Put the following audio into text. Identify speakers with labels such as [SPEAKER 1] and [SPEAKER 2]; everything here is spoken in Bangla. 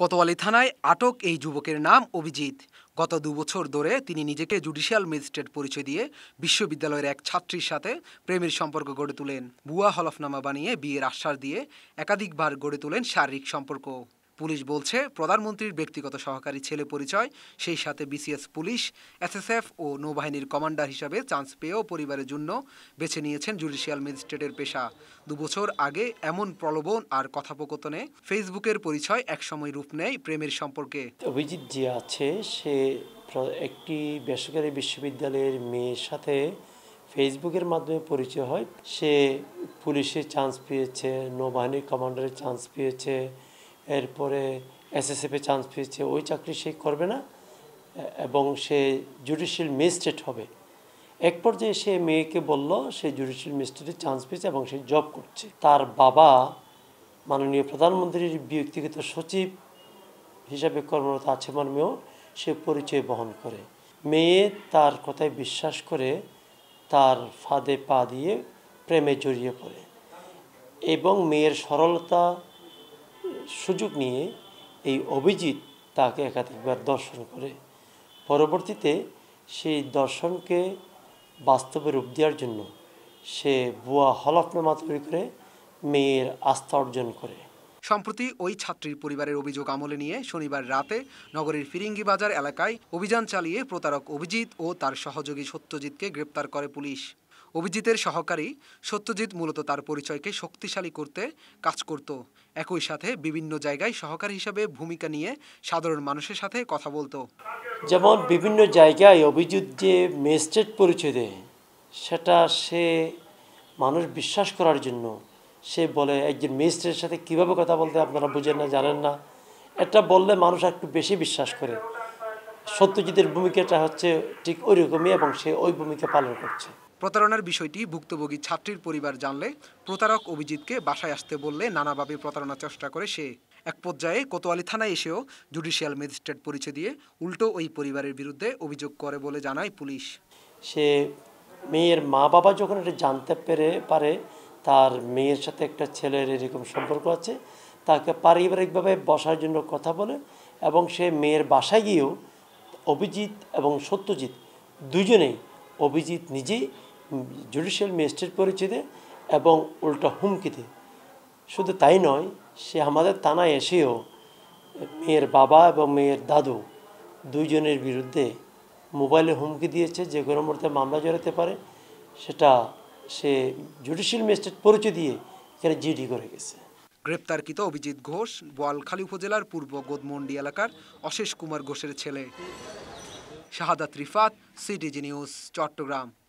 [SPEAKER 1] কোতোয়ালি থানায় আটক এই যুবকের নাম অভিজিৎ গত দুবছর ধরে তিনি নিজেকে জুডিশিয়াল ম্যাজিস্ট্রেট পরিচয় দিয়ে বিশ্ববিদ্যালয়ের এক ছাত্রীর সাথে প্রেমের সম্পর্ক গড়ে তোলেন বুয়া হলফনামা বানিয়ে বিয়ের আশ্বাস দিয়ে একাধিকবার গড়ে তোলেন শারীরিক সম্পর্ক পুলিশ বলছে প্রধানমন্ত্রীর ব্যক্তিগত সহকারী ছেলে পরিচয় সেই সাথে বিসিএস পুলিশ এসএসএফ ও নৌবাহিনীর কমান্ডার হিসাবে চান্স পেয়েও পরিবারের জন্য বেছে নিয়েছেন জুডিশিয়াল ম্যাজিস্ট্রেটের পেশা দুবছর আগে এমন প্রলোভন আর কথাপকথনে ফেসবুকের পরিচয় একসময় রূপ নেয় প্রেমের সম্পর্কে
[SPEAKER 2] অভিজিৎ যে আছে সে একটি বেসরকারি বিশ্ববিদ্যালয়ের মেয়ের সাথে ফেসবুকের মাধ্যমে পরিচয় হয় সে পুলিশে চান্স পেয়েছে নৌবাহিনীর কমান্ডারের চান্স পেয়েছে এরপরে এসএসএফে চান্স পেয়েছে ওই চাকরি সে করবে না এবং সে জুডিশিয়াল ম্যাজিস্ট্রেট হবে এক পর্যায়ে সে মেয়েকে বলল সে জুডিশিয়াল ম্যাজিস্ট্রেটের চান্স পেয়েছে এবং সে জব করছে তার বাবা মাননীয় প্রধানমন্ত্রীর ব্যক্তিগত সচিব হিসাবে কর্মরত আছে আমার মেয়েও সে পরিচয় বহন করে মেয়ে তার কথায় বিশ্বাস করে তার ফাঁদে পা দিয়ে প্রেমে জড়িয়ে পড়ে এবং মেয়ের সরলতা সুযোগ নিয়ে এই অভিজিৎ তাকে একাধিকবার দর্শন করে পরবর্তীতে সেই দর্শনকে বাস্তবে রূপ দেওয়ার জন্য সে বুয়া হলফনামা তৈরি করে মেয়ের আস্থা অর্জন করে সম্প্রতি ওই
[SPEAKER 1] ছাত্রীর পরিবারের অভিযোগ আমলে নিয়ে শনিবার রাতে নগরীর ফিরিঙ্গি বাজার এলাকায় অভিযান চালিয়ে প্রতারক অভিজিৎ ও তার সহযোগী সত্যজিৎকে গ্রেপ্তার করে পুলিশ অভিজিতের সহকারী সত্যজিৎ মূলত তার পরিচয়কে শক্তিশালী করতে কাজ করত একই সাথে বিভিন্ন জায়গায় সহকারী হিসাবে ভূমিকা নিয়ে সাধারণ মানুষের সাথে কথা বলতো
[SPEAKER 2] যেমন বিভিন্ন জায়গায় অভিজিৎ যে ম্যাজিস্ট্রেট পরিচয় দেয় সেটা সে মানুষ বিশ্বাস করার জন্য সে বলে একজন ম্যাজিস্ট্রেটের সাথে কিভাবে কথা বলতে আপনারা বুঝেন না জানেন না এটা বললে মানুষ একটু বেশি বিশ্বাস করে সত্যজিতের ভূমিকাটা হচ্ছে ঠিক ওই রকমই এবং সে ওই ভূমিকা পালন করছে প্রতারণার বিষয়টি ভুক্তভোগী
[SPEAKER 1] ছাত্রীর পরিবার জানলে প্রতারক অভিজিৎকে বাসায় আসতে বললে নানাভাবে প্রতারণার চেষ্টা করে সে এক পর্যায়ে কোতোয়ালি থানায় এসেও জুডিশিয়াল ম্যাজিস্ট্রেট পরিচয় দিয়ে উল্টো ওই পরিবারের বিরুদ্ধে
[SPEAKER 2] অভিযোগ করে বলে জানায় পুলিশ সে মেয়ের মা বাবা যখন এটা জানতে পেরে পারে তার মেয়ের সাথে একটা ছেলের এরকম সম্পর্ক আছে তাকে পারিবারিকভাবে বসার জন্য কথা বলে এবং সে মেয়ের বাসায় গিয়েও অভিজিৎ এবং সত্যজিৎ দুজনেই অভিজিৎ নিজেই জুডিশিয়াল ম্যাজিস্ট্রেট পরিচিতি এবং উল্টা হুমকিতে শুধু তাই নয় সে আমাদের থানায় এসেও মেয়ের বাবা এবং মেয়ের দাদু দুইজনের বিরুদ্ধে মোবাইলে হুমকি দিয়েছে যে কোনো মুহূর্তে মামলা জড়াতে পারে সেটা সে জুডিশিয়াল ম্যাজিস্ট্রেট পরিচয় দিয়ে এখানে জিডি করে গেছে গ্রেপ্তারকৃত অভিজিৎ ঘোষ
[SPEAKER 1] বোয়ালখালী উপজেলার পূর্ব গোদমন্ডি এলাকার অশেষ কুমার ঘোষের ছেলে শাহাদাত রিফাত সিটিজি নিউজ চট্টগ্রাম